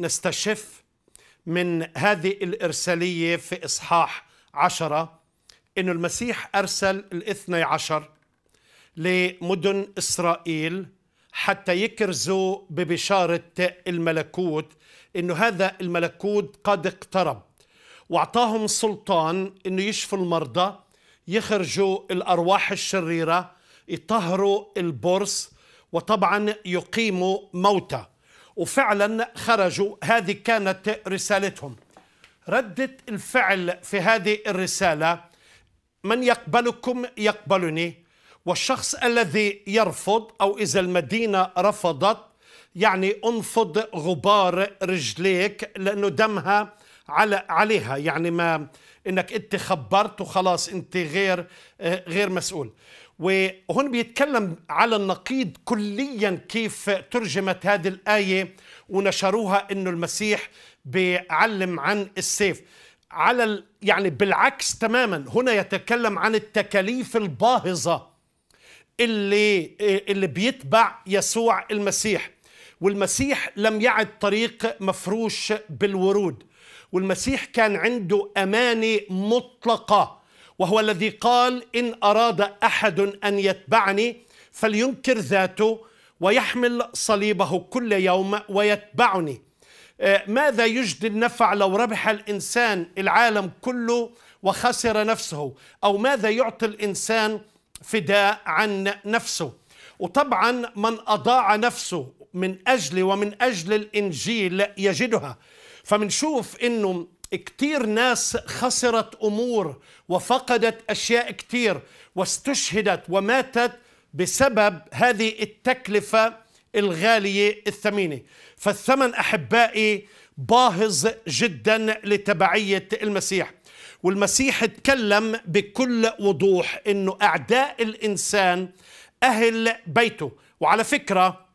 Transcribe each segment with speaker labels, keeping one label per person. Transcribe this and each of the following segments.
Speaker 1: نستشف من هذه الإرسالية في إصحاح عشرة أن المسيح أرسل الاثني عشر لمدن إسرائيل حتى يكرزوا ببشارة الملكوت أنه هذا الملكوت قد اقترب واعطاهم سلطان انه يشفوا المرضى يخرجوا الارواح الشريره يطهروا البرص وطبعا يقيموا موتى وفعلا خرجوا هذه كانت رسالتهم ردة الفعل في هذه الرسالة من يقبلكم يقبلني والشخص الذي يرفض أو إذا المدينة رفضت يعني انفض غبار رجليك لأنه دمها على عليها يعني ما انك انت خبرت وخلاص انت غير غير مسؤول وهون بيتكلم على النقيض كليا كيف ترجمت هذه الآية ونشروها أنه المسيح بيعلم عن السيف على ال... يعني بالعكس تماما هنا يتكلم عن التكاليف الباهظة اللي اللي بيتبع يسوع المسيح والمسيح لم يعد طريق مفروش بالورود والمسيح كان عنده أمانة مطلقة وهو الذي قال إن أراد أحد أن يتبعني فلينكر ذاته ويحمل صليبه كل يوم ويتبعني آه، ماذا يجدي النفع لو ربح الإنسان العالم كله وخسر نفسه أو ماذا يعطي الإنسان فداء عن نفسه وطبعا من أضاع نفسه من أجل ومن أجل الإنجيل يجدها فمنشوف أنه كتير ناس خسرت أمور وفقدت أشياء كتير واستشهدت وماتت بسبب هذه التكلفة الغالية الثمينة فالثمن أحبائي باهظ جدا لتبعية المسيح والمسيح تكلم بكل وضوح أنه أعداء الإنسان أهل بيته وعلى فكرة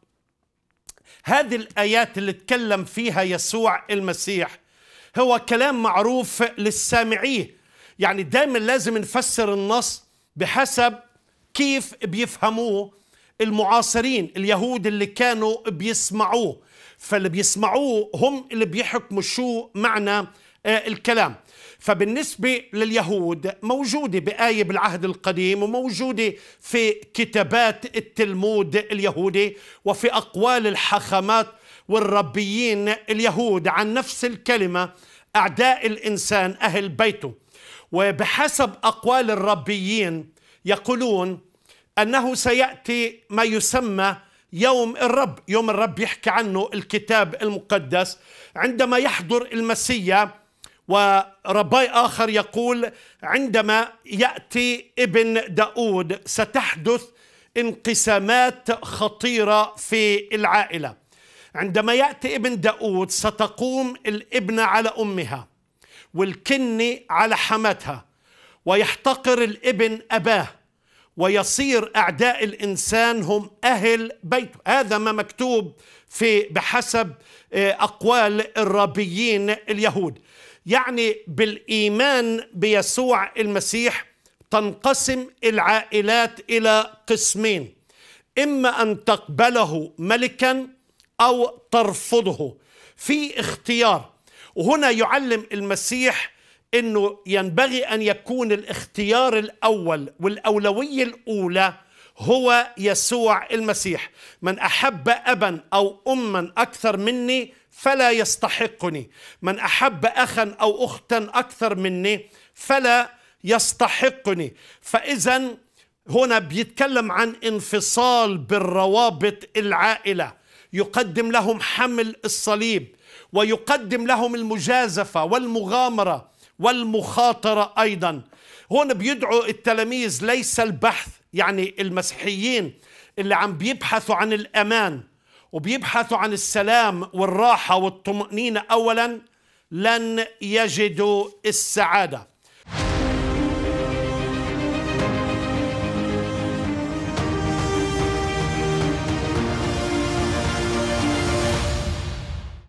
Speaker 1: هذه الآيات اللي تكلم فيها يسوع المسيح هو كلام معروف للسامعيه يعني دايما لازم نفسر النص بحسب كيف بيفهموه المعاصرين اليهود اللي كانوا بيسمعوه فاللي بيسمعوه هم اللي بيحكموا شو معنى آه، الكلام فبالنسبة لليهود موجودة بآية بالعهد القديم وموجودة في كتابات التلمود اليهودي وفي أقوال الحاخامات والربيين اليهود عن نفس الكلمة أعداء الإنسان أهل بيته وبحسب أقوال الربيين يقولون أنه سيأتي ما يسمى يوم الرب يوم الرب يحكي عنه الكتاب المقدس عندما يحضر المسيا ورباي آخر يقول عندما يأتي ابن داود ستحدث انقسامات خطيرة في العائلة عندما يأتي ابن داود ستقوم الابنة على أمها والكنة على حماتها ويحتقر الابن أباه ويصير أعداء الإنسان هم أهل بيته هذا ما مكتوب في بحسب آه، أقوال الرابيين اليهود يعني بالإيمان بيسوع المسيح تنقسم العائلات إلى قسمين إما أن تقبله ملكاً او ترفضه في اختيار وهنا يعلم المسيح انه ينبغي ان يكون الاختيار الاول والاولويه الاولى هو يسوع المسيح من احب ابا او اما اكثر مني فلا يستحقني من احب اخا او اختا اكثر مني فلا يستحقني فاذا هنا بيتكلم عن انفصال بالروابط العائله يقدم لهم حمل الصليب ويقدم لهم المجازفة والمغامرة والمخاطرة أيضا هون بيدعو التلاميذ ليس البحث يعني المسيحيين اللي عم بيبحثوا عن الأمان وبيبحثوا عن السلام والراحة والطمأنينة أولا لن يجدوا السعادة